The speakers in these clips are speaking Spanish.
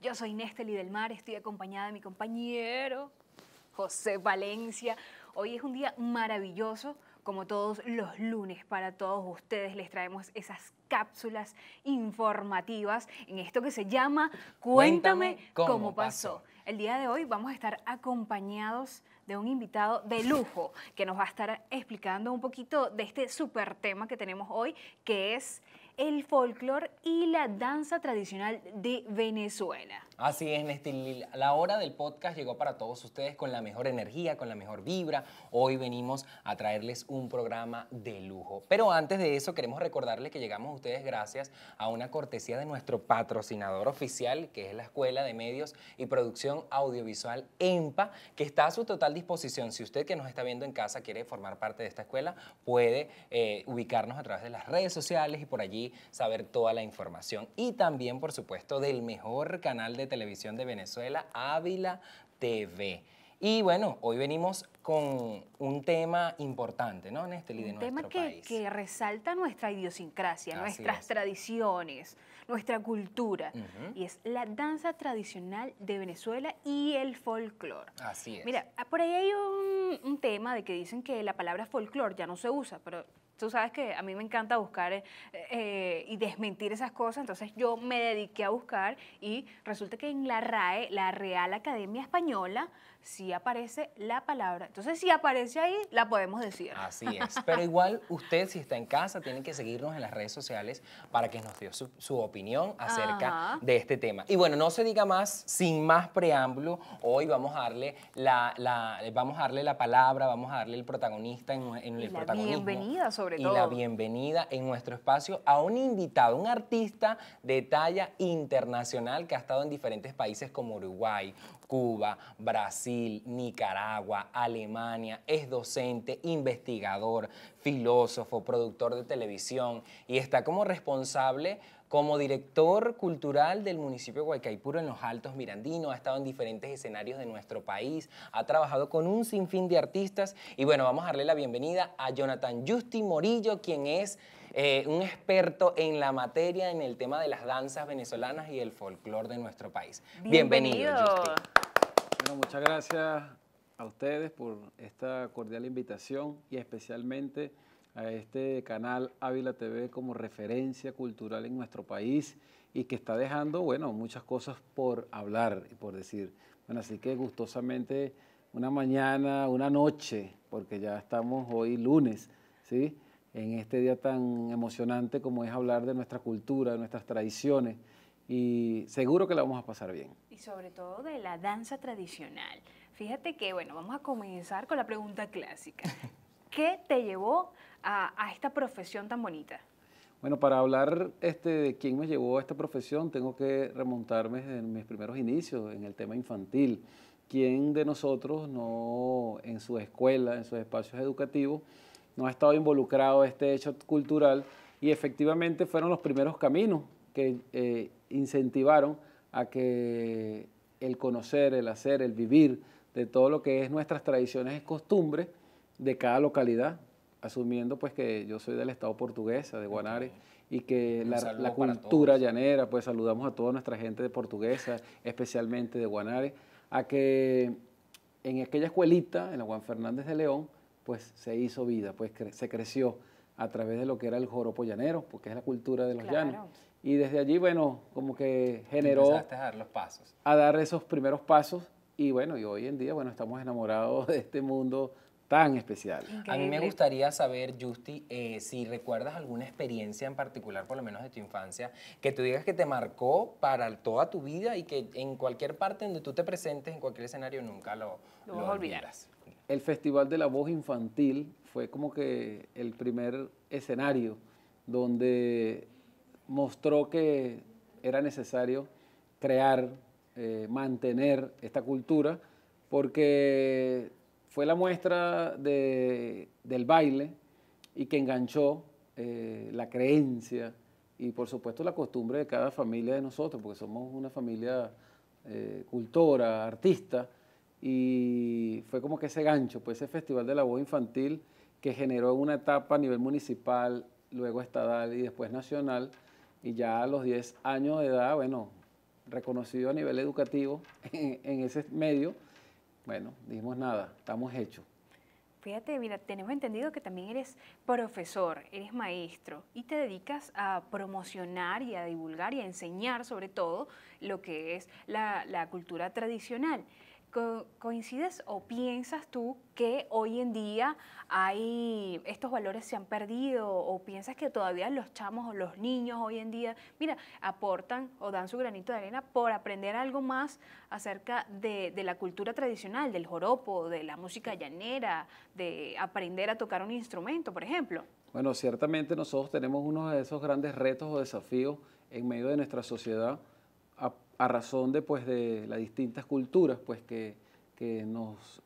Yo soy y del Mar, estoy acompañada de mi compañero José Valencia. Hoy es un día maravilloso, como todos los lunes para todos ustedes. Les traemos esas cápsulas informativas en esto que se llama Cuéntame, cómo, pasó. El día de hoy vamos a estar acompañados de un invitado de lujo que nos va a estar explicando un poquito de este súper tema que tenemos hoy, que es el folclore y la danza tradicional de Venezuela. Así es, Nestil. La hora del podcast llegó para todos ustedes con la mejor energía, con la mejor vibra. Hoy venimos a traerles un programa de lujo. Pero antes de eso, queremos recordarles que llegamos a ustedes gracias a una cortesía de nuestro patrocinador oficial, que es la Escuela de Medios y Producción Audiovisual EMPA, que está a su total disposición. Si usted que nos está viendo en casa quiere formar parte de esta escuela, puede eh, ubicarnos a través de las redes sociales y por allí saber toda la información. Y también, por supuesto, del mejor canal de de televisión de Venezuela, Ávila TV. Y bueno, hoy venimos con un tema importante, ¿no, Néstor? Un tema que, país. que resalta nuestra idiosincrasia, nuestras tradiciones, nuestra cultura. Y es la danza tradicional de Venezuela y el folclore. Así es. Mira, ah, por ahí hay un, un tema de que dicen que la palabra folclore ya no se usa, pero tú sabes que a mí me encanta buscar eh, eh, y desmentir esas cosas, entonces yo me dediqué a buscar y resulta que en la RAE, la Real Academia Española, si aparece la palabra. Entonces, si aparece ahí, la podemos decir. Así es. Pero igual, usted, si está en casa, tiene que seguirnos en las redes sociales para que nos dé su, opinión acerca de este tema. Y bueno, no se diga más, sin más preámbulo, hoy vamos a darle la, la vamos a darle la palabra, vamos a darle el protagonista en, el la bienvenida, sobre todo. Y la bienvenida en nuestro espacio a un invitado, un artista de talla internacional que ha estado en diferentes países como Uruguay, Cuba, Brasil, Nicaragua, Alemania, es docente, investigador, filósofo, productor de televisión y está como responsable como director cultural del municipio de Guaycaipuro en los Altos Mirandinos, ha estado en diferentes escenarios de nuestro país, ha trabajado con un sinfín de artistas y bueno, vamos a darle la bienvenida a Jonathan Justi Morillo, quien es eh, un experto en la materia, en el tema de las danzas venezolanas y el folclore de nuestro país. Bienvenido, Bienvenido bueno, muchas gracias a ustedes por esta cordial invitación y especialmente a este canal Ávila TV como referencia cultural en nuestro país y que está dejando, bueno, muchas cosas por hablar y por decir. Bueno, así que gustosamente una mañana, una noche, porque ya estamos hoy lunes, ¿sí? En este día tan emocionante como es hablar de nuestra cultura, de nuestras tradiciones y seguro que la vamos a pasar bien y sobre todo de la danza tradicional. Fíjate que, bueno, vamos a comenzar con la pregunta clásica. ¿Qué te llevó a, esta profesión tan bonita? Bueno, para hablar este, de quién me llevó a esta profesión, tengo que remontarme en mis primeros inicios en el tema infantil. ¿Quién de nosotros no en su escuela, en sus espacios educativos, no ha estado involucrado en este hecho cultural? Y efectivamente fueron los primeros caminos que eh, incentivaron a que el conocer, el hacer, el vivir de todo lo que es nuestras tradiciones y costumbres de cada localidad, asumiendo pues que yo soy del estado portuguesa, de Guanare, y que la, cultura llanera, pues saludamos a toda nuestra gente de portuguesa, especialmente de Guanare, a que en aquella escuelita, en la Juan Fernández de León, pues se hizo vida, pues se creció a través de lo que era el joropo llanero, porque es la cultura de los llanos. Y desde allí, bueno, como que generó... a dar los pasos. A dar esos primeros pasos. Y bueno, y hoy en día, bueno, estamos enamorados de este mundo tan especial. A mí me gustaría saber, Justi, eh, si recuerdas alguna experiencia en particular, por lo menos de tu infancia, que tú digas que te marcó para toda tu vida y que en cualquier parte donde tú te presentes, en cualquier escenario, nunca lo, lo, lo olvidarás. El Festival de la Voz Infantil fue como que el primer escenario donde mostró que era necesario crear, eh, mantener esta cultura, porque fue la muestra del baile y que enganchó eh, la creencia y por supuesto la costumbre de cada familia de nosotros, porque somos una familia eh, cultora, artista, y fue como que ese gancho, pues ese Festival de la Voz Infantil que generó una etapa a nivel municipal, luego estatal y después nacional, y ya a los 10 años de edad, bueno, reconocido a nivel educativo en, ese medio, bueno, dijimos nada, estamos hechos. Fíjate, mira, tenemos entendido que también eres profesor, eres maestro y te dedicas a promocionar y a divulgar y a enseñar sobre todo lo que es la cultura tradicional. ¿Coincides o piensas tú que hoy en día hay, estos valores se han perdido o piensas que todavía los chamos o los niños hoy en día, mira, aportan o dan su granito de arena por aprender algo más acerca de, de la cultura tradicional, del joropo, de la música llanera, de aprender a tocar un instrumento, por ejemplo? Bueno, ciertamente nosotros tenemos uno de esos grandes retos o desafíos en medio de nuestra sociedad a razón de, pues, de las distintas culturas pues, que, nos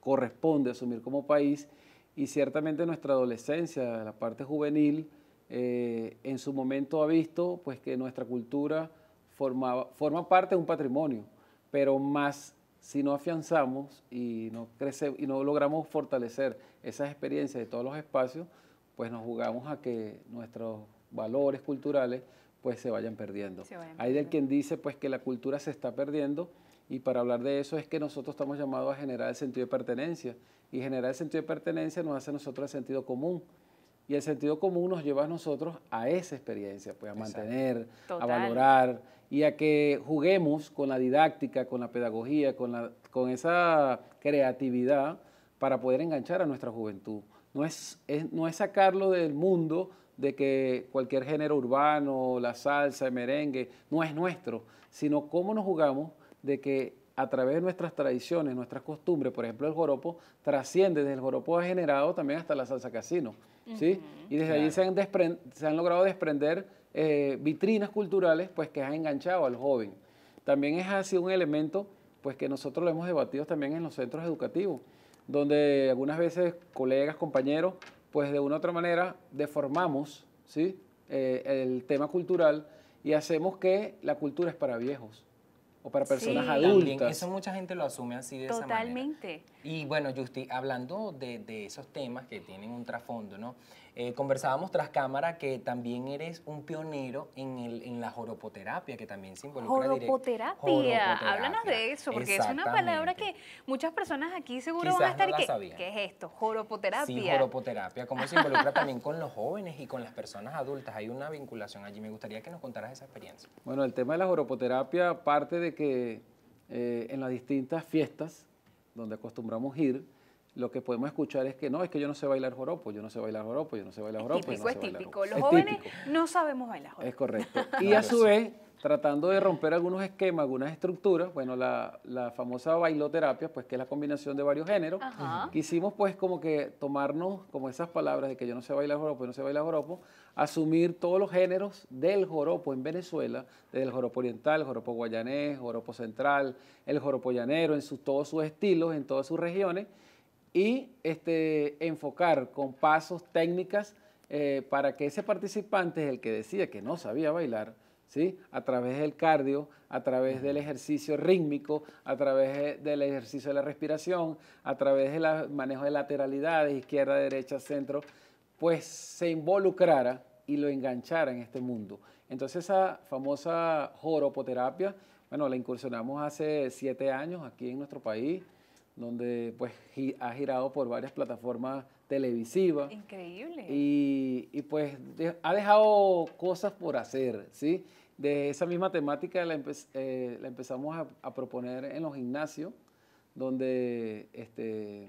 corresponde asumir como país y ciertamente nuestra adolescencia, la parte juvenil, eh, en su momento ha visto pues, que nuestra cultura forma, forma parte de un patrimonio, pero más si no afianzamos y no, crece, y no logramos fortalecer esas experiencias de todos los espacios, pues nos jugamos a que nuestros valores culturales pues se vayan perdiendo. Hay de quien dice pues que la cultura se está perdiendo y para hablar de eso es que nosotros estamos llamados a generar el sentido de pertenencia y generar el sentido de pertenencia nos hace a nosotros el sentido común. Y el sentido común nos lleva a nosotros a esa experiencia, pues a mantener, a valorar y a que juguemos con la didáctica, con la pedagogía, con, la, con esa creatividad para poder enganchar a nuestra juventud. No no es sacarlo del mundo, de que cualquier género urbano, la salsa, el merengue, no es nuestro, sino cómo nos jugamos de que a través de nuestras tradiciones, nuestras costumbres, por ejemplo, el joropo trasciende, desde el joropo ha generado también hasta la salsa casino, ¿sí? Y desde allí se han, logrado desprender eh, vitrinas culturales, pues que han enganchado al joven. También es así un elemento, pues que nosotros lo hemos debatido también en los centros educativos, donde algunas veces colegas, compañeros, pues de una u otra manera deformamos ¿sí? Eh, el tema cultural y hacemos que la cultura es para viejos o para personas sí. adultas. eso mucha gente lo asume así de Totalmente. esa manera. Totalmente. Y bueno, Justi, hablando de, de, esos temas que tienen un trasfondo, ¿no? Eh, conversábamos tras cámara que también eres un pionero en, la joropoterapia, que también se involucra joropoterapia. joropoterapia. Háblanos de eso, porque es una palabra que muchas personas aquí seguro van a estar que, ¿qué es esto? Joropoterapia. Sí, joropoterapia, cómo se involucra también con los jóvenes y con las personas adultas. Hay una vinculación allí. Me gustaría que nos contaras esa experiencia. Bueno, el tema de la joropoterapia parte de que eh, en las distintas fiestas donde acostumbramos ir, lo que podemos escuchar es que no, es que yo no sé bailar joropo, yo no sé bailar joropo, yo no sé bailar joropo. Es típico, no es típico. Los jóvenes no sabemos bailar joropo. Es correcto. Y a su vez, tratando de romper algunos esquemas, algunas estructuras, bueno, la, famosa bailoterapia, pues que es la combinación de varios géneros, quisimos pues como que tomarnos como esas palabras de que yo no sé bailar joropo, yo no sé bailar joropo, asumir todos los géneros del joropo en Venezuela, desde el joropo oriental, joropo guayanés, joropo central, el joropo llanero, en todos sus estilos, en todas sus regiones, y este, enfocar con pasos, técnicas, eh, para que ese participante, el que decía que no sabía bailar, ¿sí? a través del cardio, a través del ejercicio rítmico, a través eh, del ejercicio de la respiración, a través del manejo de lateralidades, izquierda, derecha, centro, pues se involucrara y lo enganchara en este mundo. Entonces esa famosa joropoterapia, bueno, la incursionamos hace siete años aquí en nuestro país, donde pues ha girado por varias plataformas televisivas. Increíble. Y, pues ha dejado cosas por hacer, ¿sí? De esa misma temática la, eh, empezamos a, proponer en los gimnasios, donde este,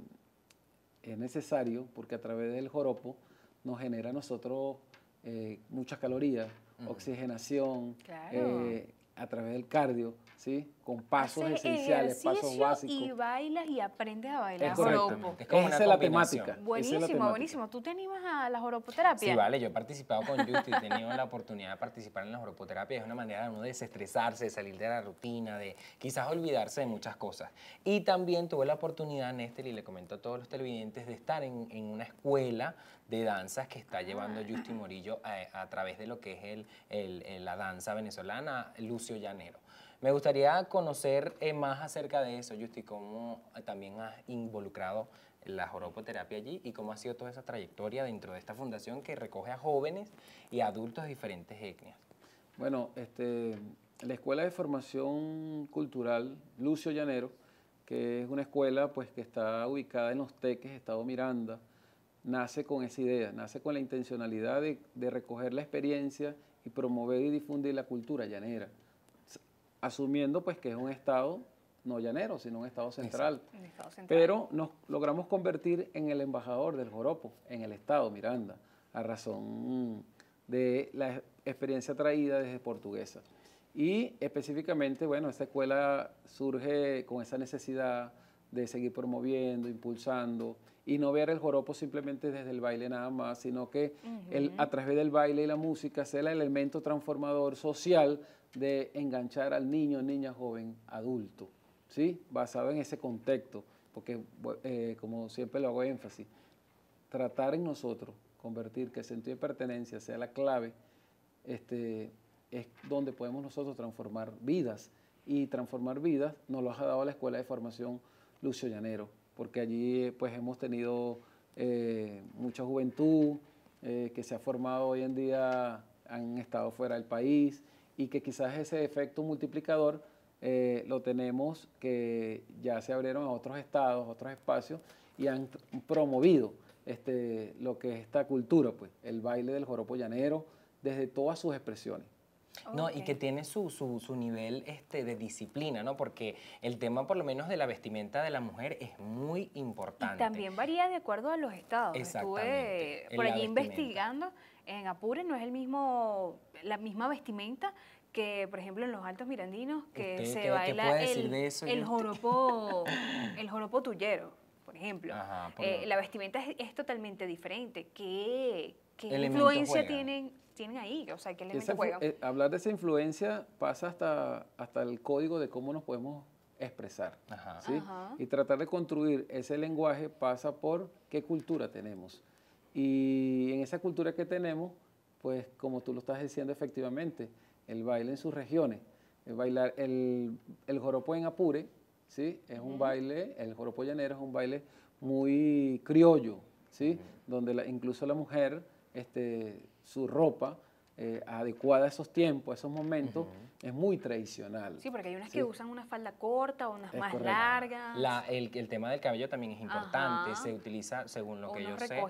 es necesario, porque a través del joropo nos genera a nosotros eh, muchas calorías, oxigenación, eh, a través del cardio, ¿sí? con pasos esenciales, pasos básicos. Y bailas y aprendes a bailar es joropo. Es como Esa la temática. Buenísimo, buenísimo. ¿Tú te animas a las joropoterapia? Sí, vale, yo he participado con Justi, he tenido la oportunidad de participar en la joropoterapia. Es una manera de uno desestresarse, de salir de la rutina, de quizás olvidarse de muchas cosas. Y también tuve la oportunidad, Néstor, y le comento a todos los televidentes, de estar en, una escuela de danzas que está llevando ah. Justy Morillo eh, a, través de lo que es el, la danza venezolana, Lucio Llanero. Me gustaría conocer eh, más acerca de eso, Justi, cómo eh, también has involucrado la joropoterapia allí y cómo ha sido toda esa trayectoria dentro de esta fundación que recoge a jóvenes y adultos de diferentes etnias. Bueno, este, la Escuela de Formación Cultural Lucio Llanero, que es una escuela pues, que está ubicada en Los Teques, Estado Miranda, nace con esa idea, nace con la intencionalidad de, de recoger la experiencia y promover y difundir la cultura llanera asumiendo pues que es un estado no llanero, sino un estado central. Pero nos logramos convertir en el embajador del joropo, en el estado Miranda, a razón de la experiencia traída desde portuguesa. Y específicamente, bueno, esta escuela surge con esa necesidad de seguir promoviendo, impulsando y no ver el joropo simplemente desde el baile nada más, sino que el, a través del baile y la música sea el elemento transformador social de enganchar al niño, niña, joven, adulto, ¿sí? basado en ese contexto, porque eh, como siempre lo hago énfasis, tratar en nosotros, convertir que el sentido de pertenencia sea la clave, este, es donde podemos nosotros transformar vidas. Y transformar vidas nos lo ha dado la Escuela de Formación Lucio Llanero, porque allí eh, pues hemos tenido eh, mucha juventud que se ha formado hoy en día, han estado fuera del país y que quizás ese efecto multiplicador eh, lo tenemos que ya se abrieron a otros estados, otros espacios y han promovido este, lo que es esta cultura, pues, el baile del joropo llanero desde todas sus expresiones. No, y que tiene su, su, nivel este, de disciplina, ¿no? Porque el tema, por lo menos, de la vestimenta de la mujer es muy importante. Y también varía de acuerdo a los estados. Estuve por allí investigando en Apure no es el mismo, la misma vestimenta que, por ejemplo, en los altos mirandinos, que se baila el, joropo, el joropo tuyero, por ejemplo. Eh, la vestimenta es, totalmente diferente. ¿Qué, influencia tienen, ahí? Eh, hablar de esa influencia pasa hasta, hasta el código de cómo nos podemos expresar. Y tratar de construir ese lenguaje pasa por qué cultura tenemos. Y en esa cultura que tenemos, pues como tú lo estás diciendo efectivamente, el baile en sus regiones, el bailar, el, el joropo en Apure, ¿sí? Es un baile, el joropo llanero es un baile muy criollo, ¿sí? Donde incluso la mujer, este, su ropa eh, adecuada a esos tiempos, a esos momentos, es muy tradicional. Sí, porque hay unas que usan una falda corta, o unas más largas. el, tema del cabello también es importante. Se utiliza, según lo que yo sé,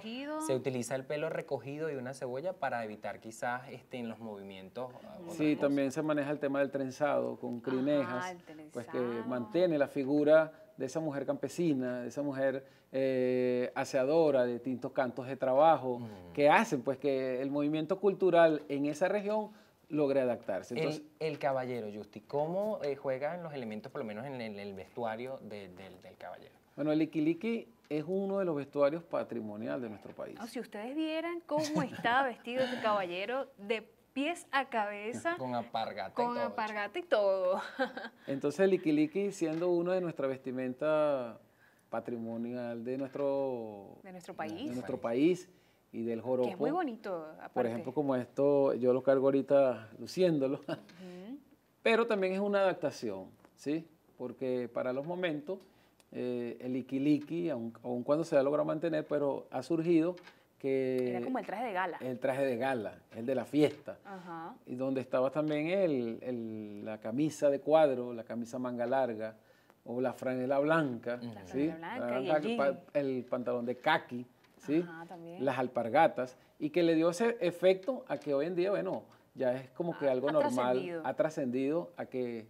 se utiliza el pelo recogido y una cebolla para evitar quizás este, en los movimientos. Ah, sí, también se maneja el tema del trenzado con crinejas, pues que mantiene la figura de esa mujer campesina, de esa mujer eh, aseadora de distintos cantos de trabajo, mm. que hacen pues que el movimiento cultural en esa región logre adaptarse. el, caballero, Justi, ¿cómo eh, juegan los elementos, por lo menos en el, vestuario del, caballero? Bueno, el Iquiliqui es uno de los vestuarios patrimoniales de nuestro país. si ustedes vieran cómo está vestido ese caballero de pies a cabeza. Con apargata con y todo. y todo. Entonces el liquiliqui siendo uno de nuestra vestimenta patrimonial de nuestro, nuestro país. De nuestro país y del joropo. es muy bonito. Por ejemplo, como esto, yo lo cargo ahorita luciéndolo. Pero también es una adaptación, ¿sí? Porque para los momentos, eh, el ikiliki, aun, cuando se ha logrado mantener, pero ha surgido era como el traje de gala. El traje de gala, el de la fiesta. Y donde estaba también la camisa de cuadro, la camisa manga larga, o la franela blanca, la ¿sí? Blanca el, pantalón de kaki, ¿sí? las alpargatas, y que le dio ese efecto a que hoy en día, bueno, ya es como que algo normal, ha trascendido a que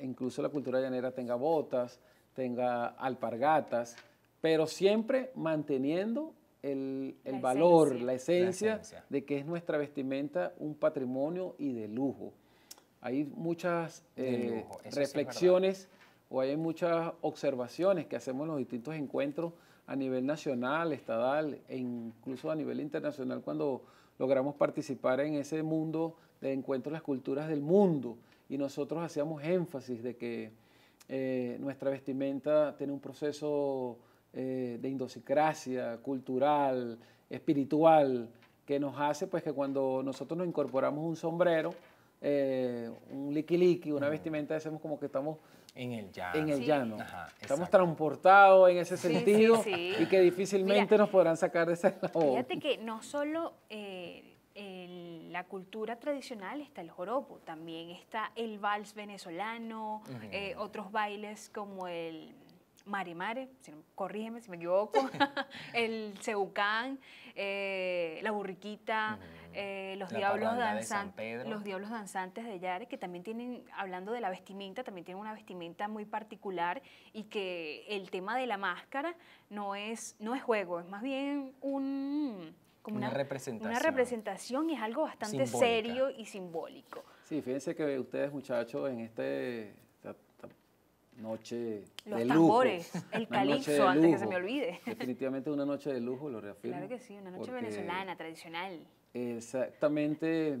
incluso la cultura llanera tenga botas, tenga alpargatas, pero siempre manteniendo el, valor, La, esencia de que es nuestra vestimenta un patrimonio y de lujo. Hay muchas eh, reflexiones o hay muchas observaciones que hacemos en los distintos encuentros a nivel nacional, estadal e incluso a nivel internacional cuando logramos participar en ese mundo de encuentro de las culturas del mundo y nosotros hacíamos énfasis de que eh, nuestra vestimenta tiene un proceso eh, de indosicracia, cultural, espiritual, que nos hace pues que cuando nosotros nos incorporamos un sombrero, eh, un liquiliqui, una vestimenta, hacemos como que estamos en el llano. estamos transportados en ese sentido y que difícilmente nos podrán sacar de esa obra. Fíjate que no solo eh, la cultura tradicional está el joropo, también está el vals venezolano, eh, otros bailes como el Mare Mare, corrígeme si me equivoco, el Ceucán, eh, la Burriquita, eh, los, diablos danzantes, los Diablos Danzantes de Yare, que también tienen, hablando de la vestimenta, también tienen una vestimenta muy particular y que el tema de la máscara no es, no es juego, es más bien un... Como una, representación. Una representación y es algo bastante serio y simbólico. Sí, fíjense que ustedes muchachos en este noche de lujo. el calipso, antes que se me olvide. Definitivamente una noche de lujo, lo reafirmo. Claro que sí, una noche venezolana, tradicional. Exactamente,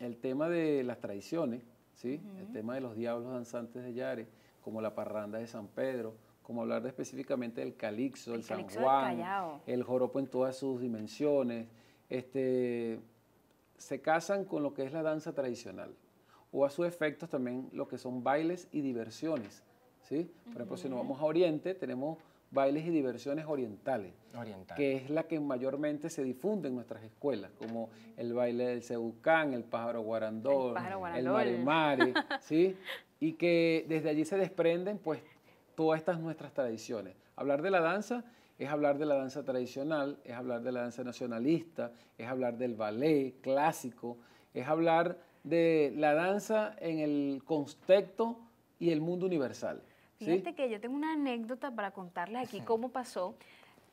el tema de las tradiciones, ¿sí? El tema de los diablos danzantes de Yare, como la parranda de San Pedro, como hablar de específicamente del calixo, el, San Juan, el joropo en todas sus dimensiones, este, se casan con lo que es la danza tradicional o a sus efectos también lo que son bailes y diversiones por ejemplo, si nos vamos a Oriente, tenemos bailes y diversiones orientales, que es la que mayormente se difunde en nuestras escuelas, como el baile del Seucán, el pájaro guarandol el, marimari, ¿sí? y que desde allí se desprenden pues todas estas nuestras tradiciones. Hablar de la danza es hablar de la danza tradicional, es hablar de la danza nacionalista, es hablar del ballet clásico, es hablar de la danza en el contexto y el mundo universal. Fíjate que yo tengo una anécdota para contarles aquí cómo pasó.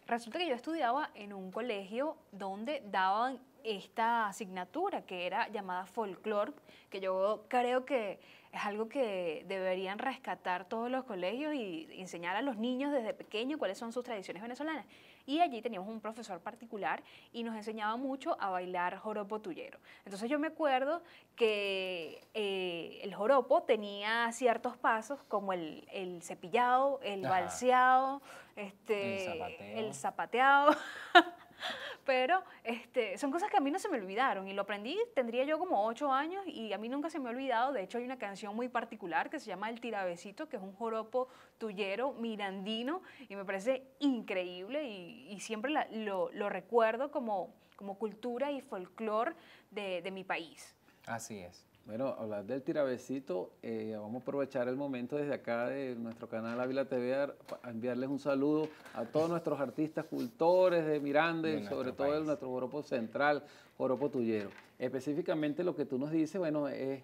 Resulta que yo estudiaba en un colegio donde daban esta asignatura que era llamada folclore, que yo creo que es algo que deberían rescatar todos los colegios y enseñar a los niños desde pequeños cuáles son sus tradiciones venezolanas. Y allí teníamos un profesor particular y nos enseñaba mucho a bailar joropo tuyero. Entonces yo me acuerdo que eh, el joropo tenía ciertos pasos como el, el cepillado, el balseado, este, El zapateado. Pero este, son cosas que a mí no se me olvidaron y lo aprendí, tendría yo como ocho años y a mí nunca se me ha olvidado. De hecho, hay una canción muy particular que se llama El Tirabecito, que es un joropo tuyero mirandino y me parece increíble y, siempre lo, recuerdo como, cultura y folclore de mi país. Así es. Bueno, hablar del tirabecito, eh, vamos a aprovechar el momento desde acá de nuestro canal Ávila TV a enviarles un saludo a todos nuestros artistas, cultores de Miranda, sobre todo de nuestro Joropo Central, Joropo Tullero. Específicamente lo que tú nos dices, bueno, es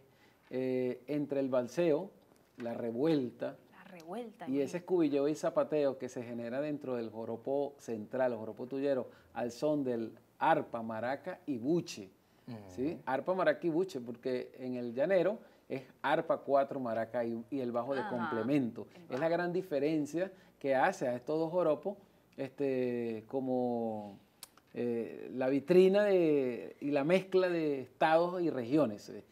eh, entre el balseo, la revuelta, y ese escubilleo y zapateo que se genera dentro del joropo central, joropo Tullero, al son del arpa, maraca y buche. Arpa, maraca porque en el llanero es arpa, cuatro, maraca y, el bajo de ah, complemento. Es la gran diferencia que hace a estos dos oropos este, como eh, la vitrina de, y la mezcla de estados y regiones. Eh.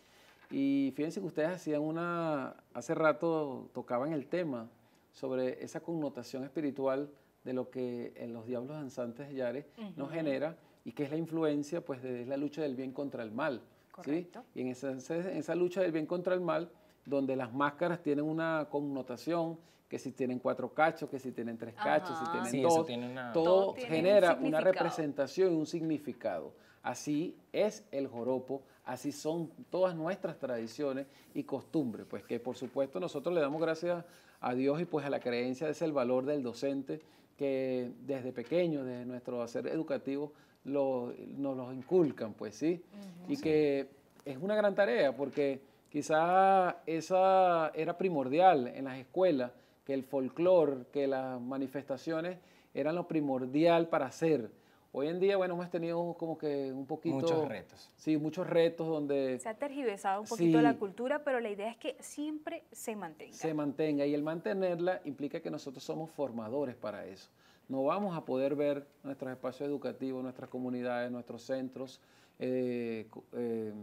Y fíjense que ustedes hacían una, hace rato tocaban el tema sobre esa connotación espiritual de lo que en los diablos danzantes de Yare nos genera y que es la influencia, pues de la lucha del bien contra el mal. ¿sí? Y en esa, lucha del bien contra el mal, donde las máscaras tienen una connotación, que si tienen cuatro cachos, que si tienen tres cachos, si tienen dos, todo, genera una representación y un significado. Así es el joropo, así son todas nuestras tradiciones y costumbres, pues que por supuesto nosotros le damos gracias a Dios y pues a la creencia es el valor del docente que desde pequeño, desde nuestro hacer educativo, lo, nos los inculcan, pues sí. Y que es una gran tarea porque quizá esa era primordial en las escuelas, que el folclore, que las manifestaciones eran lo primordial para hacer. Hoy en día, bueno, hemos tenido como que un poquito... Muchos retos. Sí, muchos retos donde... Se ha tergiversado un poquito la cultura, pero la idea es que siempre se mantenga. Se mantenga y el mantenerla implica que nosotros somos formadores para eso no vamos a poder ver nuestros espacios educativos, nuestras comunidades, nuestros centros eh, eh,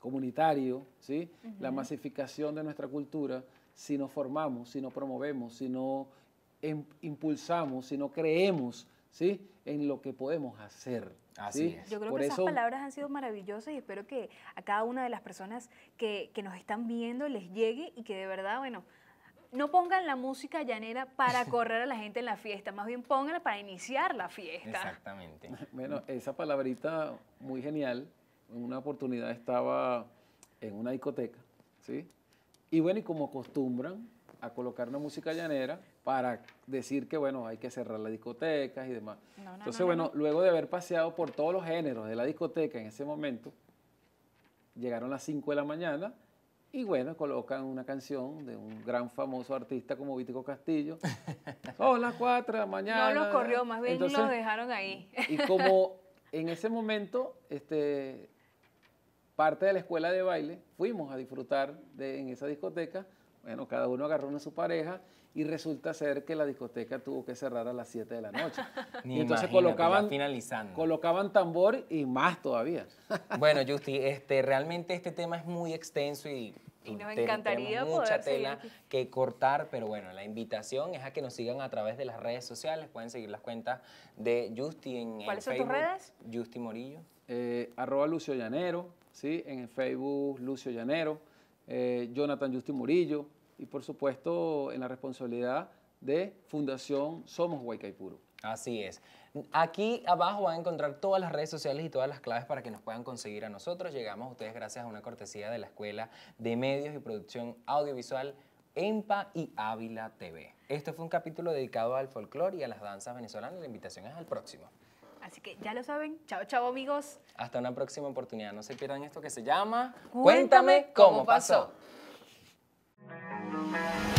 comunitarios, ¿sí? la masificación de nuestra cultura, si no formamos, si no promovemos, si no em, impulsamos, si no creemos ¿sí? en lo que podemos hacer. Así es. Yo creo que esas palabras han sido maravillosas y espero que a cada una de las personas que, que nos están viendo les llegue y que de verdad, bueno, no pongan la música llanera para correr a la gente en la fiesta, más bien pónganla para iniciar la fiesta. Exactamente. Bueno, esa palabrita muy genial, en una oportunidad estaba en una discoteca, ¿sí? Y bueno, y como acostumbran a colocar una música llanera para decir que, bueno, hay que cerrar la discoteca y demás. Entonces, bueno, luego de haber paseado por todos los géneros de la discoteca en ese momento, llegaron las 5 de la mañana y bueno, colocan una canción de un gran famoso artista como Vítico Castillo. Son las cuatro de la mañana. No los corrió, más bien los dejaron ahí. Y como en ese momento, este, parte de la escuela de baile, fuimos a disfrutar de, en esa discoteca. Bueno, cada uno agarró una su pareja y resulta ser que la discoteca tuvo que cerrar a las 7 de la noche. y entonces colocaban, finalizando. colocaban tambor y más todavía. bueno, Justi, este, realmente este tema es muy extenso y, nos mucha tela que cortar, pero bueno, la invitación es a que nos sigan a través de las redes sociales. Pueden seguir las cuentas de Justi en ¿Cuáles son tus redes? Justi Morillo. Eh, arroba Lucio Llanero, ¿sí? en el Facebook Lucio Llanero, eh, Jonathan Justi Murillo, y por supuesto en la responsabilidad de Fundación Somos Huaycaipuro. Así es. Aquí abajo van a encontrar todas las redes sociales y todas las claves para que nos puedan conseguir a nosotros. Llegamos a ustedes gracias a una cortesía de la Escuela de Medios y Producción Audiovisual EMPA y Ávila TV. Este fue un capítulo dedicado al folclore y a las danzas venezolanas. La invitación es al próximo. Así que ya lo saben. Chao, chao, amigos. Hasta una próxima oportunidad. No se pierdan esto que se llama Cuéntame, cómo, pasó. Thank you.